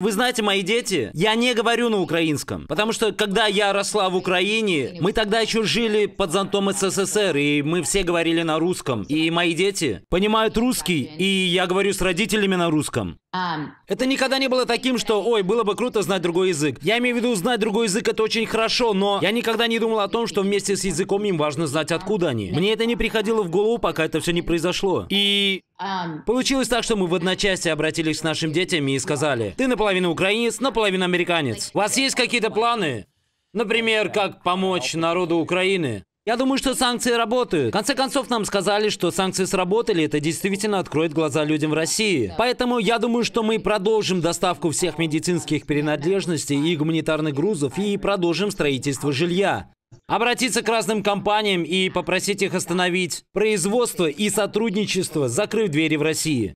Вы знаете, мои дети, я не говорю на украинском, потому что когда я росла в Украине, мы тогда еще жили под зонтом СССР, и мы все говорили на русском. И мои дети понимают русский, и я говорю с родителями на русском. Это никогда не было таким, что, ой, было бы круто знать другой язык. Я имею в виду, знать другой язык это очень хорошо, но я никогда не думал о том, что вместе с языком им важно знать, откуда они. Мне это не приходило в голову, пока это все не произошло. И Получилось так, что мы в одночасье обратились к нашим детям и сказали, ты наполовину украинец, наполовину американец. У вас есть какие-то планы? Например, как помочь народу Украины? Я думаю, что санкции работают. В конце концов, нам сказали, что санкции сработали, это действительно откроет глаза людям в России. Поэтому я думаю, что мы продолжим доставку всех медицинских принадлежностей и гуманитарных грузов и продолжим строительство жилья. Обратиться к разным компаниям и попросить их остановить производство и сотрудничество, закрыв двери в России.